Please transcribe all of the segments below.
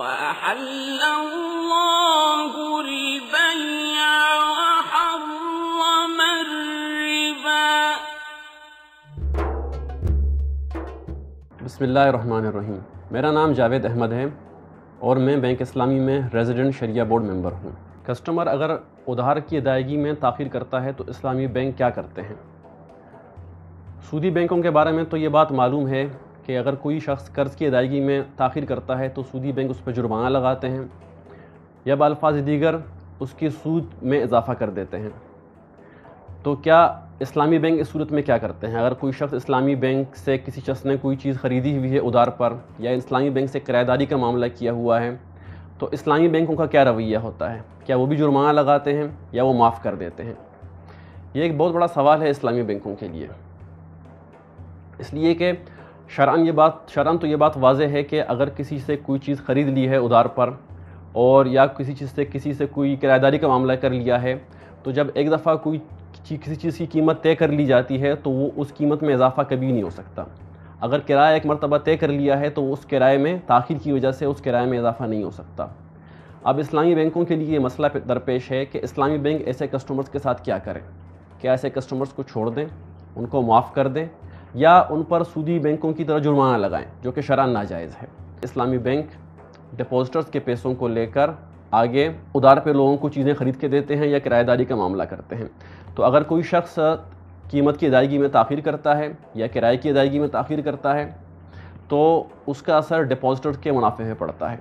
وأحل मेरा नाम जावेद अहमद है और मैं बैंक इस्लामी में रेजिडेंट शरिया बोर्ड मेंबर हूँ कस्टमर अगर उधार की अदायगी में ताखिर करता है तो इस्लामी बैंक क्या करते हैं सूदी बैंकों के बारे में तो ये बात मालूम है कि अगर कोई शख्स कर्ज़ की अदायगी में ताखिर करता है तो सूदी बैंक उस पर जुर्माना लगाते हैं या बालफाज दीगर उसके सूद में इजाफ़ा कर देते हैं तो क्या इस्लामी बैंक इस सूरत में क्या करते हैं अगर कोई शख्स इस्लामी बैंक से किसी शख्स ने कोई चीज़ ख़रीदी हुई है उधार पर या इस्लामी बैंक से किरायेदारी का मामला किया हुआ है तो इस्लामी बैंकों का क्या रवैया होता है क्या वो भी जुर्माना लगाते हैं या वो माफ़ कर देते हैं ये एक बहुत बड़ा सवाल है इस्लामी बैंकों के लिए इसलिए कि शरान ये बात शरान तो ये बात वाजह है कि अगर किसी से कोई चीज़ ख़रीद ली है उधार पर और या किसी चीज़ से किसी से कोई किरायेदारी का मामला कर लिया है तो जब एक दफ़ा कोई किसी चीज़ की कीमत तय कर ली जाती है तो वो उस कीमत में इजाफ़ा कभी नहीं हो सकता अगर किराया एक मरतबा तय कर लिया है तो उस किराए में ताखिर की वजह से उस किराए में इजाफ़ा नहीं हो सकता अब इस्लामी बैंकों के लिए ये मसला दरपेश है कि इस्लामी बैंक ऐसे कस्टमर्स के साथ क्या करें क्या ऐसे कस्टमर्स को छोड़ दें उनको माफ़ कर दें या उन पर सूदी बैंकों की तरह जुर्माना लगाएं जो कि शरा नाजायज़ है इस्लामी बैंक डिपॉजिटर्स के पैसों को लेकर आगे उधार पे लोगों को चीज़ें ख़रीद के देते हैं या किराएदारी का मामला करते हैं तो अगर कोई शख्स कीमत की अदायगी में तखिर करता है या किराए की अदायगी में तखिर करता है तो उसका असर डिपॉजिटर के मुनाफे में पड़ता है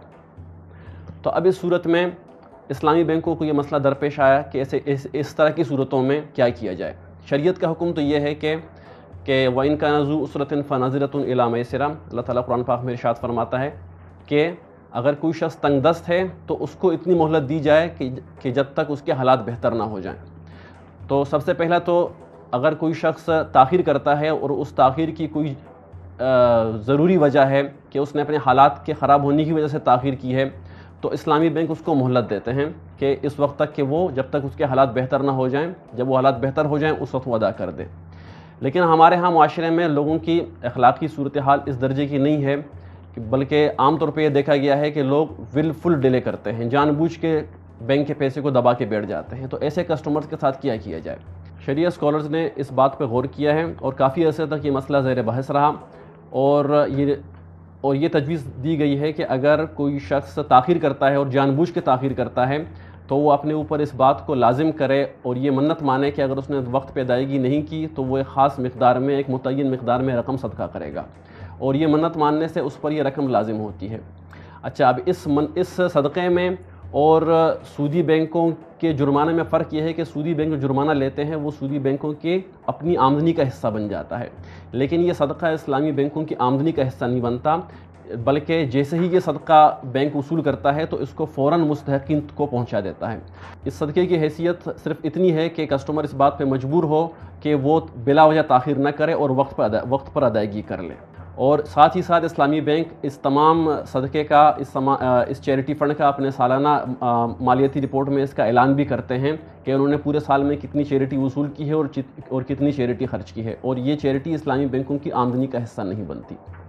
तो अब इस सूरत में इस्लामी बैंकों को ये मसला दरपेश आया कि ऐसे इस, इस तरह की सूरतों में क्या किया जाए शरीयत का हुक्म तो ये है कि कि वाइन का नजू उसरत फ़नाजरत सराम अल्लाह ताला कुरान पाक में इरशाद फरमाता है कि अगर कोई शख्स तंग दस्त है तो उसको इतनी मोहलत दी जाए कि कि जब तक उसके हालात बेहतर ना हो जाए तो सबसे पहला तो अगर कोई शख्स ताखिर करता है और उस ताखिर की कोई ज़रूरी वजह है कि उसने अपने हालात के ख़राब होने की वजह से ताखिर की है तो इस्लामी बैंक उसको मोहलत देते हैं कि इस वक्त तक कि वो जब तक उसके हालात बेहतर ना हो जाएं जब वो हालात बेहतर हो जाएं उस वक्त वो अदा कर दें लेकिन हमारे यहाँ माशरे में लोगों की अखलाकी सूरत हाल इस दर्जे की नहीं है बल्कि आम तौर पर यह देखा गया है कि लोग विलफुल डिले करते हैं जानबूझ के बैंक के पैसे को दबा के बैठ जाते हैं तो ऐसे कस्टमर्स के साथ क्या किया जाए शरीय स्कॉलर्स ने इस बात पर गौर किया है और काफ़ी अर्से तक ये मसला ज़ैर बहस रहा और ये और ये तजवीज़ दी गई है कि अगर कोई शख्स ताखिर करता है और जानबूझ के ताखिर करता है तो वो अपने ऊपर इस बात को लाजिम करे और ये मन्नत माने कि अगर उसने वक्त पर अदायगी नहीं की तो वो एक ख़ास मकदार में एक मुतन मकदार में रकम सदका करेगा और ये मन्नत मानने से उस पर यह रकम लाजिम होती है अच्छा अब इस मन इस सदक़े में और सूदी बैंकों के जुर्माने में फ़र्क यह है कि सूदी बैंक जो जुर्माना लेते हैं वो सूदी बैंकों के अपनी आमदनी का हिस्सा बन जाता है लेकिन ये सदका इस्लामी बैंकों की आमदनी का हिस्सा नहीं बनता बल्कि जैसे ही ये सदका बैंक वसूल करता है तो इसको फ़ौर मुस्तकिन को पहुँचा देता है इस सदक़े की हैसियत सिर्फ इतनी है कि कस्टमर इस बात पर मजबूर हो कि वो बिला वजह तखिर न करे और वक्त पर वक्त पर अदायगी कर लें और साथ ही साथ इस्लामी बैंक इस तमाम सदक़े का इस इस चैरिटी फ़ंड का अपने सालाना मालियाती रिपोर्ट में इसका ऐलान भी करते हैं कि उन्होंने पूरे साल में कितनी चैरिटी वसूल की है और और कितनी चैरिटी खर्च की है और ये चैरिटी इस्लामी बैंकों की आमदनी का हिस्सा नहीं बनती